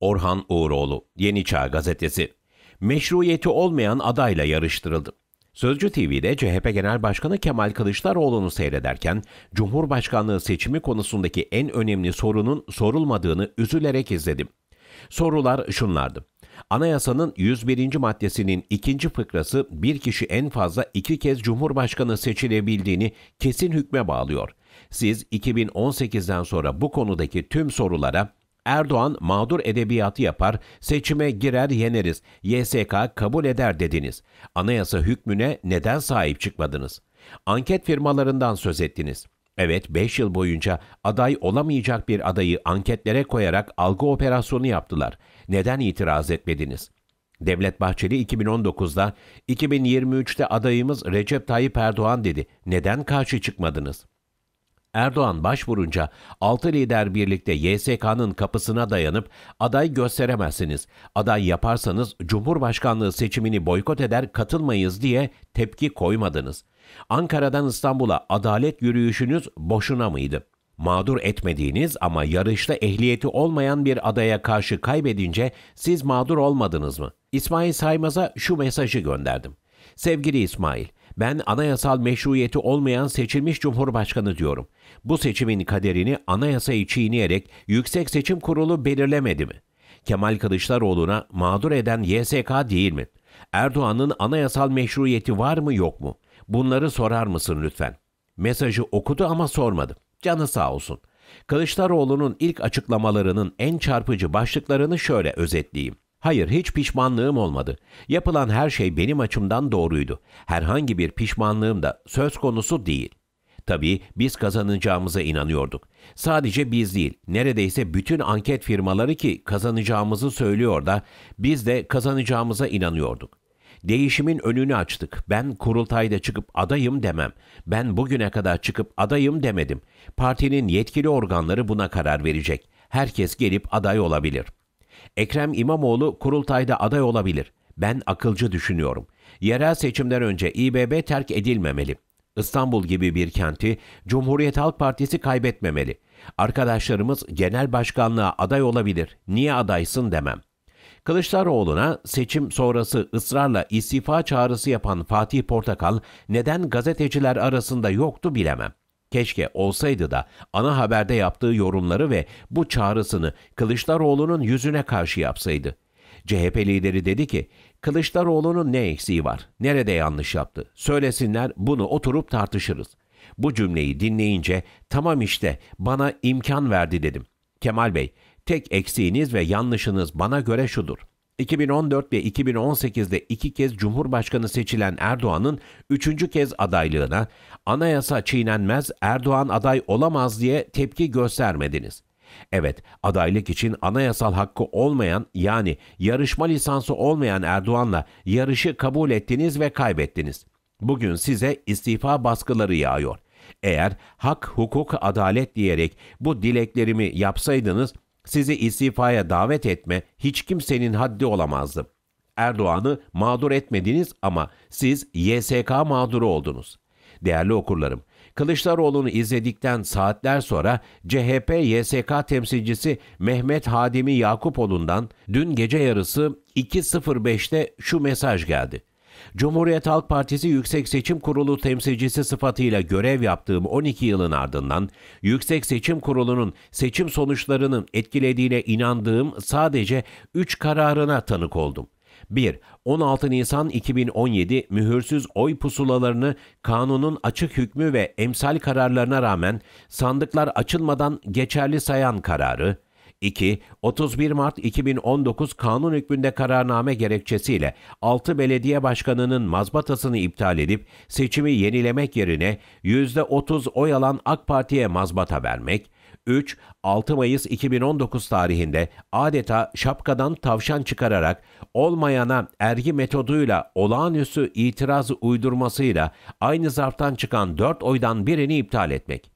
Orhan Uğuroğlu, Yeni Çağ Gazetesi. Meşruiyeti olmayan adayla yarıştırıldı. Sözcü TV'de CHP Genel Başkanı Kemal Kılıçdaroğlu'nu seyrederken Cumhurbaşkanlığı seçimi konusundaki en önemli sorunun sorulmadığını üzülerek izledim. Sorular şunlardı. Anayasanın 101. maddesinin 2. fıkrası bir kişi en fazla iki kez Cumhurbaşkanı seçilebildiğini kesin hükme bağlıyor. Siz 2018'den sonra bu konudaki tüm sorulara Erdoğan mağdur edebiyatı yapar, seçime girer yeneriz, YSK kabul eder dediniz. Anayasa hükmüne neden sahip çıkmadınız? Anket firmalarından söz ettiniz. Evet 5 yıl boyunca aday olamayacak bir adayı anketlere koyarak algı operasyonu yaptılar. Neden itiraz etmediniz? Devlet Bahçeli 2019'da 2023'te adayımız Recep Tayyip Erdoğan dedi. Neden karşı çıkmadınız?'' Erdoğan başvurunca altı lider birlikte YSK'nın kapısına dayanıp aday gösteremezsiniz. Aday yaparsanız Cumhurbaşkanlığı seçimini boykot eder katılmayız diye tepki koymadınız. Ankara'dan İstanbul'a adalet yürüyüşünüz boşuna mıydı?'' mağdur etmediğiniz ama yarışta ehliyeti olmayan bir adaya karşı kaybedince siz mağdur olmadınız mı? İsmail Saymaz'a şu mesajı gönderdim. Sevgili İsmail, ben anayasal meşruiyeti olmayan seçilmiş cumhurbaşkanı diyorum. Bu seçimin kaderini anayasayı çiğneyerek Yüksek Seçim Kurulu belirlemedi mi? Kemal Kılıçdaroğlu'na mağdur eden YSK değil mi? Erdoğan'ın anayasal meşruiyeti var mı yok mu? Bunları sorar mısın lütfen? Mesajı okudu ama sormadı. Canı sağ olsun. Kılıçdaroğlu'nun ilk açıklamalarının en çarpıcı başlıklarını şöyle özetleyeyim. Hayır, hiç pişmanlığım olmadı. Yapılan her şey benim açımdan doğruydu. Herhangi bir pişmanlığım da söz konusu değil. Tabii biz kazanacağımıza inanıyorduk. Sadece biz değil, neredeyse bütün anket firmaları ki kazanacağımızı söylüyor da biz de kazanacağımıza inanıyorduk. Değişimin önünü açtık. Ben kurultayda çıkıp adayım demem. Ben bugüne kadar çıkıp adayım demedim. Partinin yetkili organları buna karar verecek. Herkes gelip aday olabilir. Ekrem İmamoğlu kurultayda aday olabilir. Ben akılcı düşünüyorum. Yerel seçimden önce İBB terk edilmemeli. İstanbul gibi bir kenti Cumhuriyet Halk Partisi kaybetmemeli. Arkadaşlarımız genel başkanlığa aday olabilir. Niye adaysın demem. Kılıçdaroğlu'na seçim sonrası ısrarla istifa çağrısı yapan Fatih Portakal neden gazeteciler arasında yoktu bilemem keşke olsaydı da ana haberde yaptığı yorumları ve bu çağrısını Kılıçdaroğlu'nun yüzüne karşı yapsaydı. CHP lideri dedi ki, Kılıçdaroğlu'nun ne eksiği var, nerede yanlış yaptı, söylesinler bunu oturup tartışırız. Bu cümleyi dinleyince tamam işte bana imkan verdi dedim. Kemal Bey, tek eksiğiniz ve yanlışınız bana göre şudur.'' 2014 ve 2018'de iki kez Cumhurbaşkanı seçilen Erdoğan'ın üçüncü kez adaylığına anayasa çiğnenmez Erdoğan aday olamaz diye tepki göstermediniz. Evet, adaylık için anayasal hakkı olmayan yani yarışma lisansı olmayan Erdoğan'la yarışı kabul ettiniz ve kaybettiniz. Bugün size istifa baskıları yağıyor. Eğer hak, hukuk, adalet diyerek bu dileklerimi yapsaydınız sizi istifaya davet etme hiç kimsenin haddi olamazdı. Erdoğan'ı mağdur etmediniz ama siz YSK mağduru oldunuz. Değerli okurlarım, Kılıçdaroğlu'nu izledikten saatler sonra CHP YSK temsilcisi Mehmet Hadimi Yakupoğlu'ndan dün gece yarısı 2.05'te şu mesaj geldi. Cumhuriyet Halk Partisi Yüksek Seçim Kurulu temsilcisi sıfatıyla görev yaptığım 12 yılın ardından Yüksek Seçim Kurulu'nun seçim sonuçlarının etkilediğine inandığım sadece 3 kararına tanık oldum. 1. 16 Nisan 2017 mühürsüz oy pusulalarını kanunun açık hükmü ve emsal kararlarına rağmen sandıklar açılmadan geçerli sayan kararı. 2. 31 Mart 2019 kanun hükmünde kararname gerekçesiyle 6 belediye başkanının mazbatasını iptal edip seçimi yenilemek yerine %30 oy alan AK Parti'ye mazbata vermek, 3. 6 Mayıs 2019 tarihinde adeta şapkadan tavşan çıkararak olmayana ergi metoduyla olağanüstü itiraz uydurmasıyla aynı zarftan çıkan 4 oydan birini iptal etmek.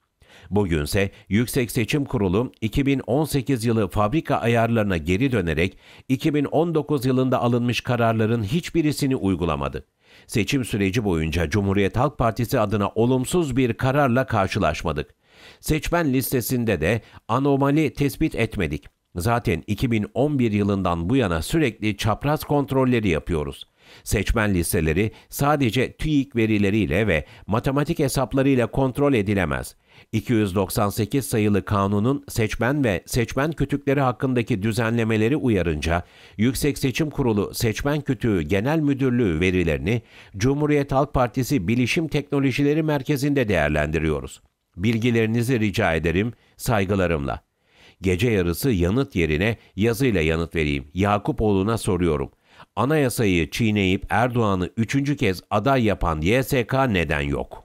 Bugünse Yüksek Seçim Kurulu 2018 yılı fabrika ayarlarına geri dönerek 2019 yılında alınmış kararların hiçbirisini uygulamadı. Seçim süreci boyunca Cumhuriyet Halk Partisi adına olumsuz bir kararla karşılaşmadık. Seçmen listesinde de anomali tespit etmedik. Zaten 2011 yılından bu yana sürekli çapraz kontrolleri yapıyoruz. Seçmen listeleri sadece TÜİK verileriyle ve matematik hesaplarıyla kontrol edilemez. 298 sayılı kanunun seçmen ve seçmen kütükleri hakkındaki düzenlemeleri uyarınca Yüksek Seçim Kurulu Seçmen Kütüğü Genel Müdürlüğü verilerini Cumhuriyet Halk Partisi Bilişim Teknolojileri Merkezi'nde değerlendiriyoruz. Bilgilerinizi rica ederim saygılarımla. Gece yarısı yanıt yerine yazıyla yanıt vereyim. Yakupoğlu'na soruyorum. Anayasayı çiğneyip Erdoğan'ı üçüncü kez aday yapan YSK neden yok?